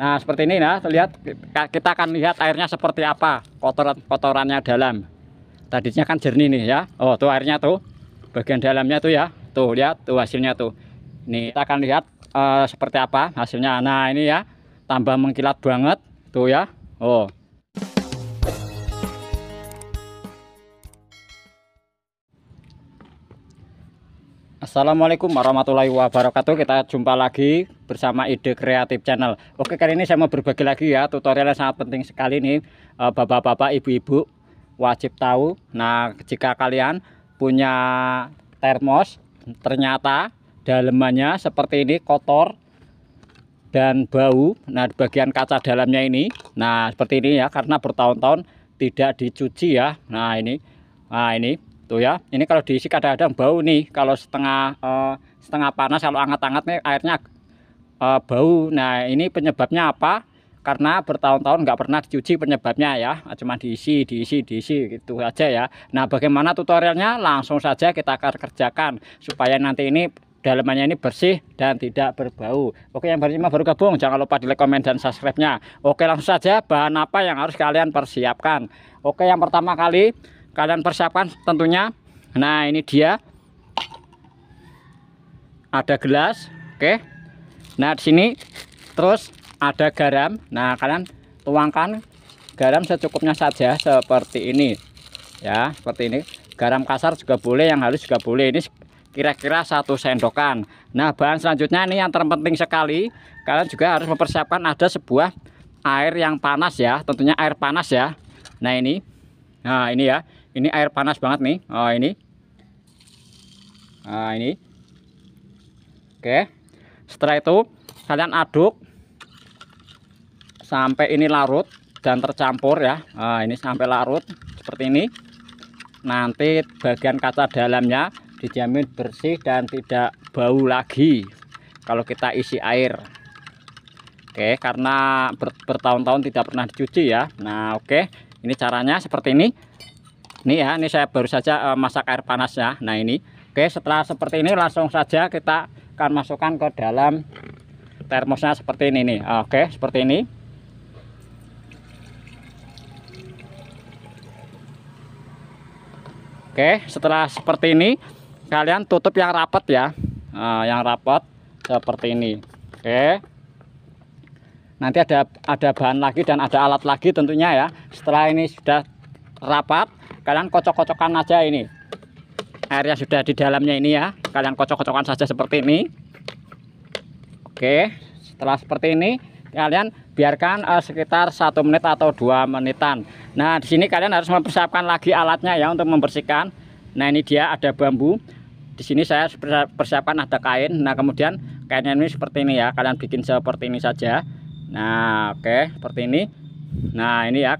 Nah, seperti ini ya, nah, lihat kita akan lihat airnya seperti apa, kotoran-kotorannya dalam. Tadinya kan jernih nih ya. Oh, tuh airnya tuh. Bagian dalamnya tuh ya. Tuh, lihat tuh hasilnya tuh. Nih, kita akan lihat uh, seperti apa hasilnya. Nah, ini ya. Tambah mengkilat banget tuh ya. Oh. Assalamualaikum warahmatullahi wabarakatuh Kita jumpa lagi bersama ide kreatif channel Oke kali ini saya mau berbagi lagi ya tutorial yang sangat penting sekali nih eh, Bapak-bapak, ibu-ibu wajib tahu Nah jika kalian punya termos Ternyata dalemannya seperti ini kotor dan bau Nah bagian kaca dalamnya ini Nah seperti ini ya karena bertahun-tahun tidak dicuci ya Nah ini Nah ini tuh gitu ya ini kalau diisi kadang-kadang bau nih kalau setengah eh, setengah panas kalau hangat-hangat nih airnya eh, bau nah ini penyebabnya apa karena bertahun-tahun nggak pernah dicuci penyebabnya ya cuma diisi diisi diisi gitu aja ya nah bagaimana tutorialnya langsung saja kita akan kerjakan supaya nanti ini dalamannya ini bersih dan tidak berbau oke yang baru baru gabung jangan lupa di like komen dan subscribe nya oke langsung saja bahan apa yang harus kalian persiapkan oke yang pertama kali kalian persiapkan tentunya nah ini dia ada gelas oke nah di sini terus ada garam nah kalian tuangkan garam secukupnya saja seperti ini ya seperti ini garam kasar juga boleh yang halus juga boleh ini kira-kira satu sendokan nah bahan selanjutnya ini yang terpenting sekali kalian juga harus mempersiapkan ada sebuah air yang panas ya tentunya air panas ya nah ini nah ini ya ini air panas banget nih oh ini nah ini oke setelah itu kalian aduk sampai ini larut dan tercampur ya nah, ini sampai larut seperti ini nanti bagian kaca dalamnya dijamin bersih dan tidak bau lagi kalau kita isi air Oke, karena bertahun-tahun tidak pernah dicuci ya. Nah, oke. Ini caranya seperti ini ini ya ini saya baru saja uh, masak air panas ya nah ini oke setelah seperti ini langsung saja kita akan masukkan ke dalam termosnya seperti ini nih oke seperti ini oke setelah seperti ini kalian tutup yang rapat ya nah, yang rapat seperti ini oke nanti ada ada bahan lagi dan ada alat lagi tentunya ya setelah ini sudah rapat kalian kocok-kocokan aja ini airnya sudah di dalamnya ini ya kalian kocok-kocokan saja seperti ini oke setelah seperti ini kalian biarkan uh, sekitar satu menit atau dua menitan nah di sini kalian harus mempersiapkan lagi alatnya ya untuk membersihkan nah ini dia ada bambu di sini saya persiapkan ada kain nah kemudian kainnya ini seperti ini ya kalian bikin seperti ini saja nah oke seperti ini nah ini ya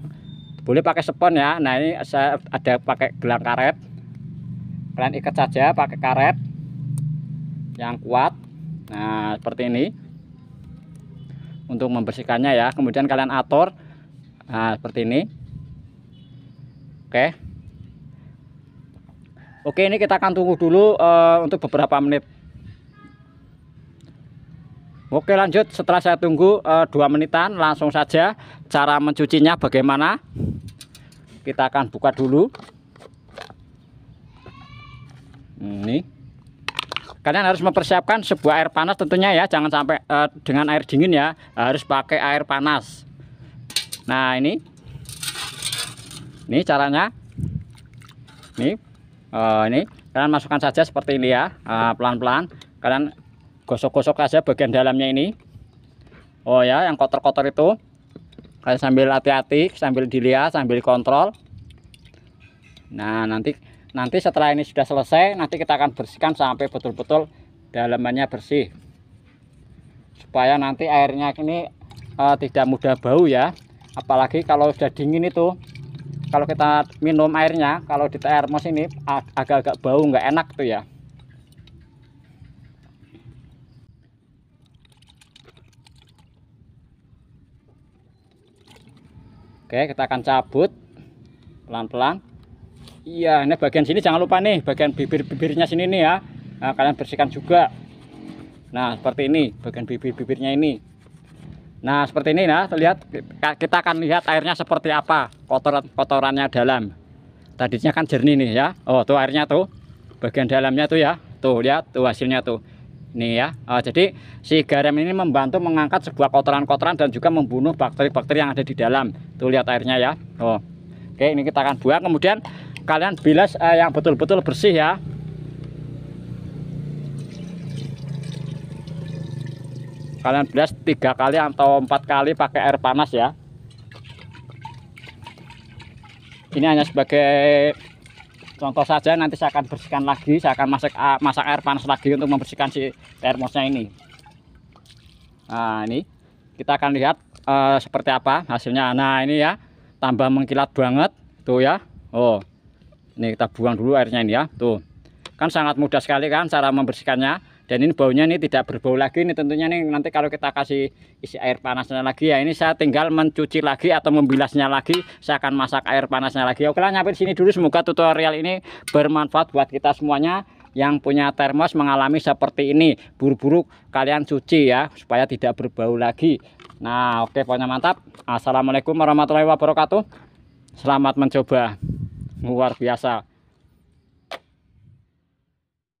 boleh pakai spon ya nah ini saya ada pakai gelang karet kalian ikat saja pakai karet yang kuat nah seperti ini untuk membersihkannya ya kemudian kalian atur nah, seperti ini oke oke ini kita akan tunggu dulu uh, untuk beberapa menit Oke lanjut setelah saya tunggu e, eh, 2 menitan langsung saja cara mencucinya bagaimana kita akan buka dulu hmm, ini kalian harus mempersiapkan sebuah air panas tentunya ya jangan sampai uh, dengan air dingin ya harus pakai air panas nah ini ini caranya ini uh, ini kalian masukkan saja seperti ini ya eh, pelan-pelan uh, kalian gosok-gosok aja bagian dalamnya ini Oh ya yang kotor-kotor itu kayak sambil hati-hati sambil dilihat sambil kontrol nah nanti nanti setelah ini sudah selesai nanti kita akan bersihkan sampai betul-betul dalamannya bersih supaya nanti airnya ini uh, tidak mudah bau ya apalagi kalau sudah dingin itu kalau kita minum airnya kalau di termos ini agak-agak bau nggak enak tuh ya Oke, kita akan cabut pelan-pelan. Iya, ini bagian sini jangan lupa nih, bagian bibir-bibirnya sini nih ya. Nah, kalian bersihkan juga. Nah, seperti ini, bagian bibir-bibirnya ini. Nah, seperti ini nah, terlihat kita akan lihat airnya seperti apa, kotoran-kotorannya dalam. Tadinya kan jernih nih ya. Oh, tuh airnya tuh. Bagian dalamnya tuh ya. Tuh, lihat tuh hasilnya tuh nih ya uh, jadi si garam ini membantu mengangkat sebuah kotoran-kotoran dan juga membunuh bakteri-bakteri yang ada di dalam tuh lihat airnya ya oh. oke ini kita akan buang kemudian kalian bilas uh, yang betul-betul bersih ya kalian bilas tiga kali atau empat kali pakai air panas ya ini hanya sebagai Contoh saja nanti saya akan bersihkan lagi, saya akan masak ah, masak air panas lagi untuk membersihkan si termosnya ini. Nah, ini kita akan lihat uh, seperti apa hasilnya. Nah, ini ya, tambah mengkilat banget tuh ya. Oh. Ini kita buang dulu airnya ini ya. Tuh. Kan sangat mudah sekali kan cara membersihkannya dan ini baunya ini tidak berbau lagi ini tentunya nih nanti kalau kita kasih isi air panasnya lagi ya ini saya tinggal mencuci lagi atau membilasnya lagi saya akan masak air panasnya lagi oke lah nyampe sini dulu semoga tutorial ini bermanfaat buat kita semuanya yang punya termos mengalami seperti ini buru-buru kalian cuci ya supaya tidak berbau lagi nah oke pokoknya mantap assalamualaikum warahmatullahi wabarakatuh selamat mencoba luar biasa